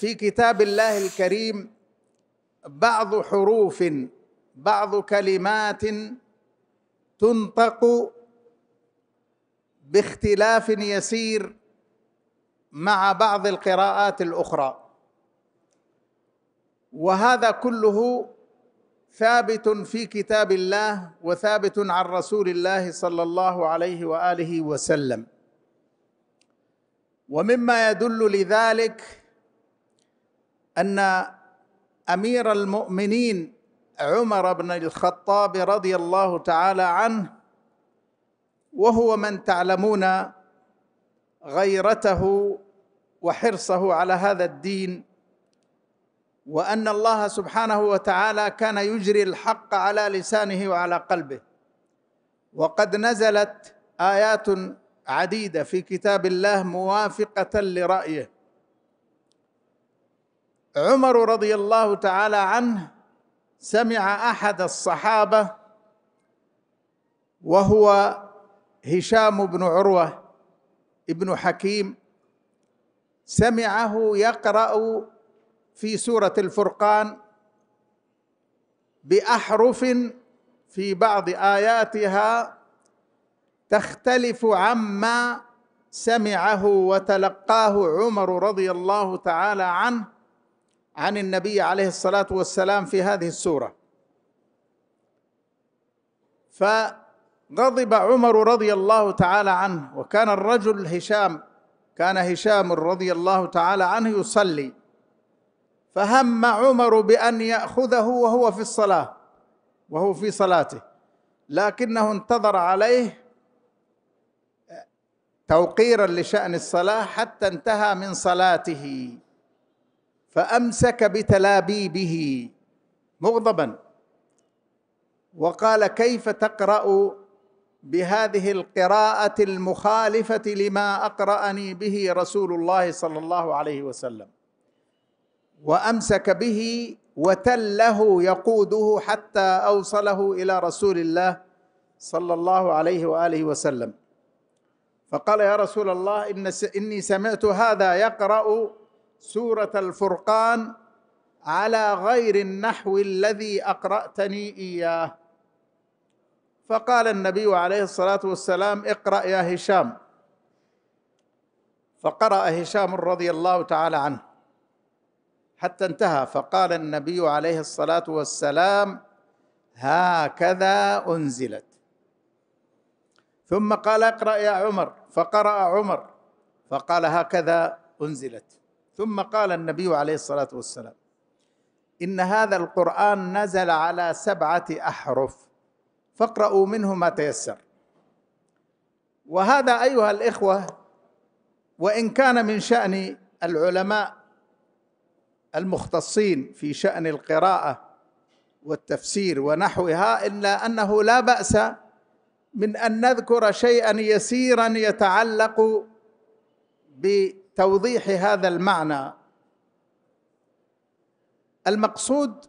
في كتاب الله الكريم بعض حروف بعض كلمات تنطق باختلاف يسير مع بعض القراءات الاخرى وهذا كله ثابت في كتاب الله وثابت عن رسول الله صلى الله عليه واله وسلم ومما يدل لذلك ان امير المؤمنين عمر بن الخطاب رضي الله تعالى عنه وهو من تعلمون غيرته وحرصه على هذا الدين وان الله سبحانه وتعالى كان يجري الحق على لسانه وعلى قلبه وقد نزلت ايات عديده في كتاب الله موافقه لرايه عمر رضي الله تعالى عنه سمع احد الصحابه وهو هشام بن عروه ابن حكيم سمعه يقرا في سوره الفرقان باحرف في بعض اياتها تختلف عما سمعه وتلقاه عمر رضي الله تعالى عنه عن النبي عليه الصلاه والسلام في هذه السوره فغضب عمر رضي الله تعالى عنه وكان الرجل هشام كان هشام رضي الله تعالى عنه يصلي فهم عمر بان ياخذه وهو في الصلاه وهو في صلاته لكنه انتظر عليه توقيرا لشان الصلاه حتى انتهى من صلاته فامسك بتلابيبه مغضبا وقال كيف تقرا بهذه القراءه المخالفه لما اقراني به رسول الله صلى الله عليه وسلم وامسك به وتله يقوده حتى اوصله الى رسول الله صلى الله عليه واله وسلم فقال يا رسول الله إن اني سمعت هذا يقرا سوره الفرقان على غير النحو الذي اقراتني اياه فقال النبي عليه الصلاه والسلام اقرا يا هشام فقرا هشام رضي الله تعالى عنه حتى انتهى فقال النبي عليه الصلاه والسلام هكذا انزلت ثم قال اقرا يا عمر فقرا عمر فقال هكذا انزلت ثم قال النبي عليه الصلاه والسلام ان هذا القران نزل على سبعه احرف فاقرأوا منه ما تيسر وهذا ايها الاخوه وان كان من شان العلماء المختصين في شان القراءه والتفسير ونحوها الا انه لا باس من ان نذكر شيئا يسيرا يتعلق ب توضيح هذا المعنى المقصود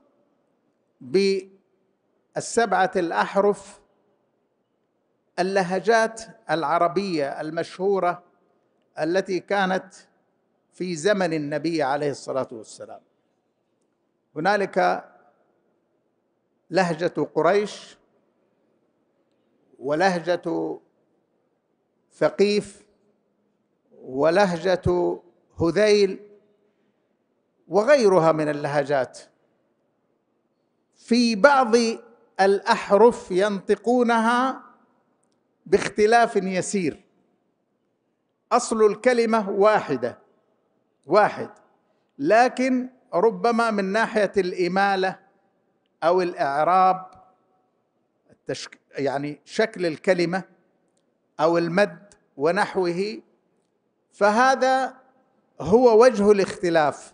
بالسبعه الاحرف اللهجات العربيه المشهوره التي كانت في زمن النبي عليه الصلاه والسلام هنالك لهجه قريش ولهجه ثقيف ولهجه هذيل وغيرها من اللهجات في بعض الاحرف ينطقونها باختلاف يسير اصل الكلمه واحده واحد لكن ربما من ناحيه الاماله او الاعراب يعني شكل الكلمه او المد ونحوه فهذا هو وجه الاختلاف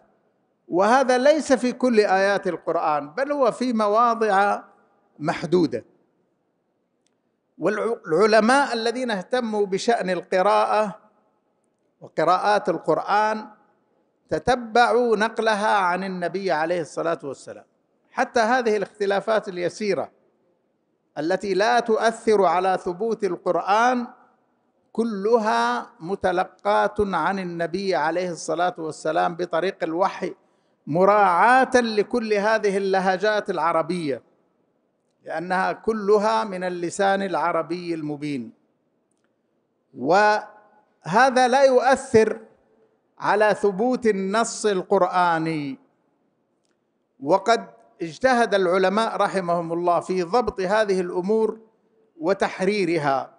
وهذا ليس في كل ايات القران بل هو في مواضع محدوده والعلماء الذين اهتموا بشان القراءه وقراءات القران تتبعوا نقلها عن النبي عليه الصلاه والسلام حتى هذه الاختلافات اليسيره التي لا تؤثر على ثبوت القران كلها متلقاه عن النبي عليه الصلاه والسلام بطريق الوحي مراعاه لكل هذه اللهجات العربيه لانها كلها من اللسان العربي المبين وهذا لا يؤثر على ثبوت النص القراني وقد اجتهد العلماء رحمهم الله في ضبط هذه الامور وتحريرها